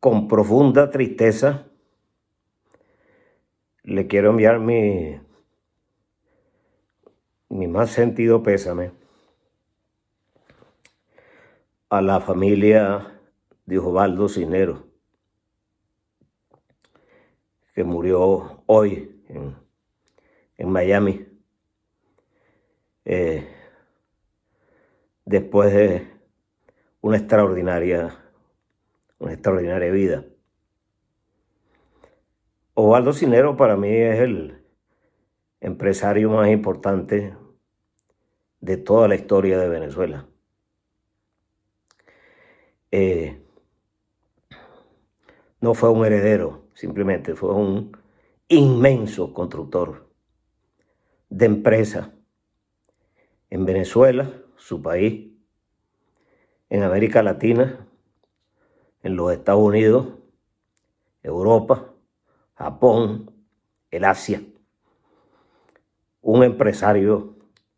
con profunda tristeza, le quiero enviar mi, más sentido pésame a la familia de Osvaldo Cinero, que murió hoy en, Miami, eh, después de una extraordinaria una extraordinaria vida. Osvaldo Cinero para mí es el empresario más importante de toda la historia de Venezuela. Eh, no fue un heredero, simplemente fue un inmenso constructor de empresa en Venezuela, su país, en América Latina en los Estados Unidos, Europa, Japón, el Asia. Un empresario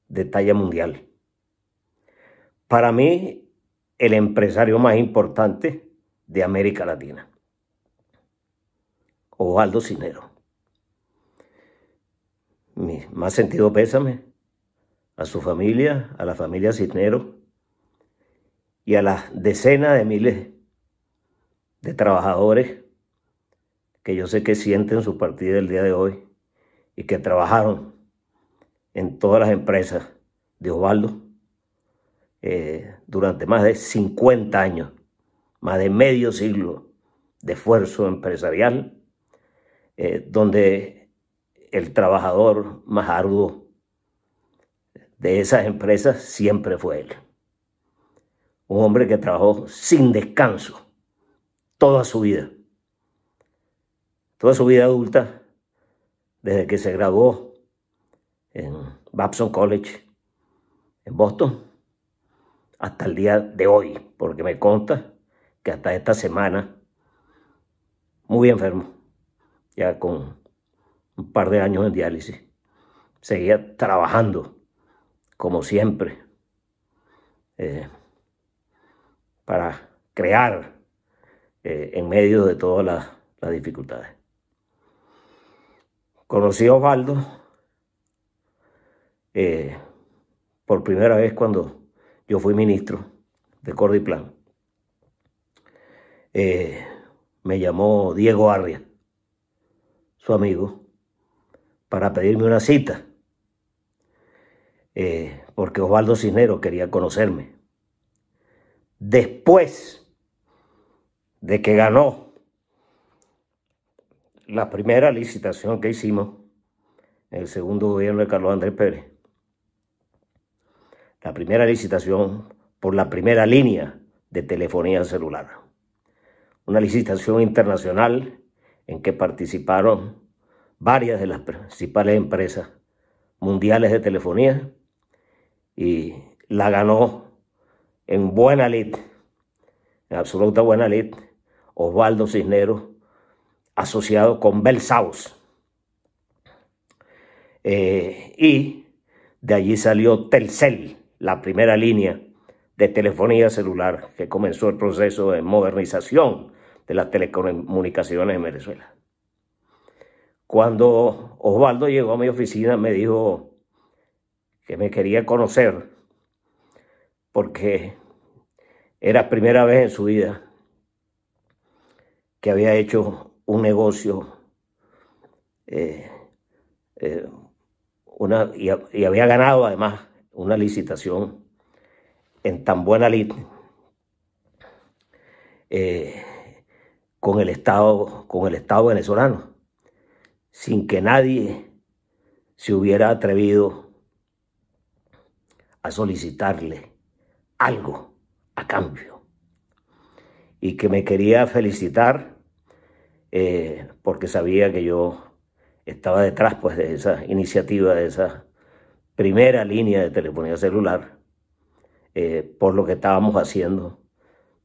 de talla mundial. Para mí, el empresario más importante de América Latina. Osvaldo Cinero. Mi más sentido pésame a su familia, a la familia Cisneros y a las decenas de miles de trabajadores que yo sé que sienten su partida el día de hoy y que trabajaron en todas las empresas de Osvaldo eh, durante más de 50 años, más de medio siglo de esfuerzo empresarial, eh, donde el trabajador más arduo de esas empresas siempre fue él. Un hombre que trabajó sin descanso toda su vida. Toda su vida adulta, desde que se graduó en Babson College en Boston hasta el día de hoy, porque me consta que hasta esta semana muy enfermo, ya con un par de años en diálisis. Seguía trabajando, como siempre, eh, para crear eh, en medio de todas las, dificultades. Conocí a Osvaldo eh, por primera vez cuando yo fui ministro de Cordiplan. Eh, me llamó Diego Arria, su amigo, para pedirme una cita, porque Osvaldo Cisnero quería conocerme. Después de que ganó la primera licitación que hicimos en el segundo gobierno de Carlos Andrés Pérez. La primera licitación por la primera línea de telefonía celular. Una licitación internacional en que participaron varias de las principales empresas mundiales de telefonía y la ganó en buena lid, en absoluta buena lid, Osvaldo Cisneros, asociado con Bell eh, y de allí salió Telcel, la primera línea de telefonía celular que comenzó el proceso de modernización de las telecomunicaciones en Venezuela. Cuando Osvaldo llegó a mi oficina me dijo que me quería conocer porque era primera vez en su vida que había hecho un negocio eh, eh, una, y, había ganado además una licitación en tan buena lid eh, con el Estado, con el Estado venezolano, sin que nadie se hubiera atrevido a solicitarle algo a cambio y que me quería felicitar eh, porque sabía que yo estaba detrás pues, de esa iniciativa, de esa primera línea de telefonía celular, eh, por lo que estábamos haciendo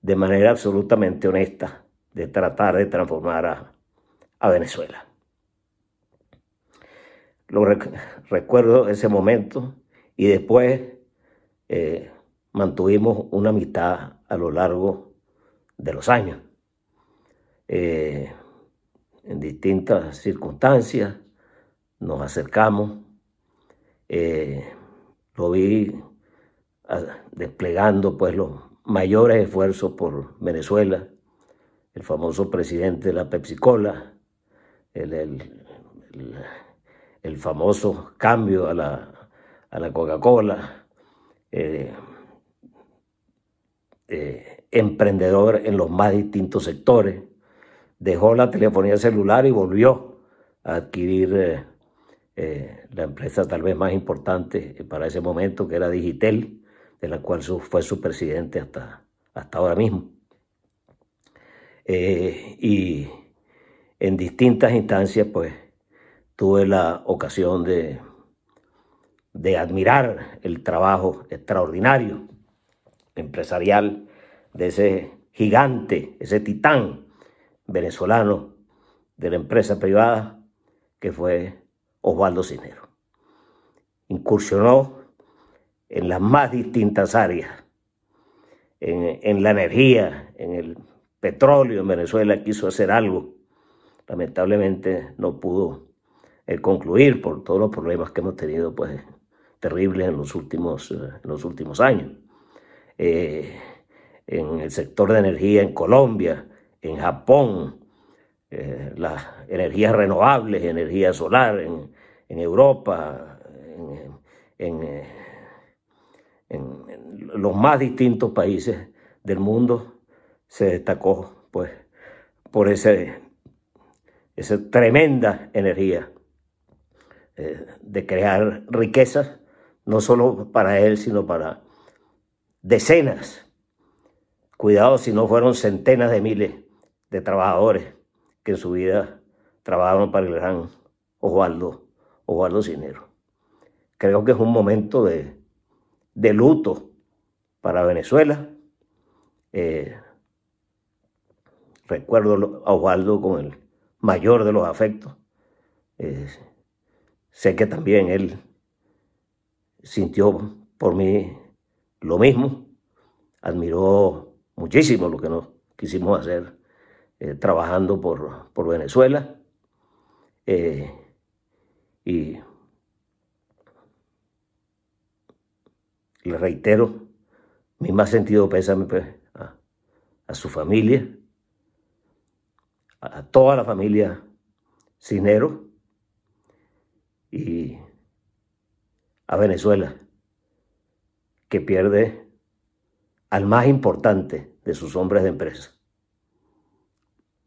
de manera absolutamente honesta de tratar de transformar a, Venezuela. Lo recuerdo ese momento y después eh, mantuvimos una amistad a lo largo de los años, eh, en distintas circunstancias nos acercamos, eh, lo vi ah, desplegando pues los mayores esfuerzos por Venezuela, el famoso presidente de la Pepsi-Cola, el, el, el, famoso cambio a la, Coca-Cola, eh, emprendedor en los más distintos sectores. Dejó la telefonía celular y volvió a adquirir eh, eh, la empresa tal vez más importante para ese momento, que era Digitel, de la cual fue su presidente hasta, hasta ahora mismo. Eh, y en distintas instancias, pues, tuve la ocasión de, de admirar el trabajo extraordinario empresarial de ese gigante, ese titán venezolano de la empresa privada que fue Osvaldo Cinero. Incursionó en las más distintas áreas, en, la energía, en el petróleo en Venezuela, quiso hacer algo. Lamentablemente no pudo eh, concluir por todos los problemas que hemos tenido pues, terribles en los últimos, eh, los últimos años. Eh, en el sector de energía en Colombia, en Japón, eh, las energías renovables, energía solar en, Europa, eh, en, los más distintos países del mundo, se destacó pues, por ese, esa tremenda energía eh, de crear riquezas, no solo para él, sino para decenas Cuidado si no fueron centenas de miles de trabajadores que en su vida trabajaron para el gran Osvaldo, Osvaldo Cinero. Creo que es un momento de, de luto para Venezuela. Eh, recuerdo a Osvaldo con el mayor de los afectos. Eh, sé que también él sintió por mí lo mismo. Admiró muchísimo lo que nos quisimos hacer eh, trabajando por, Venezuela. Eh, y le reitero mi más sentido pésame pues, a, su familia, a, toda la familia Sinero y a Venezuela, que pierde al más importante de sus hombres de empresa.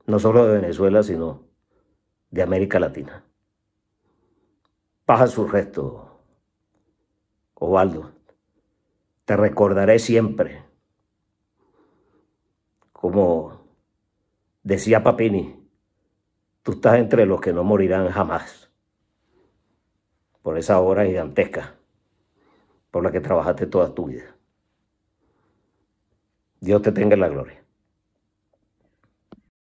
No solo de Venezuela, sino de América Latina. Paja su resto, Osvaldo. Te recordaré siempre, como decía Papini, tú estás entre los que no morirán jamás por esa obra gigantesca por la que trabajaste toda tu vida. Dios te tenga la gloria.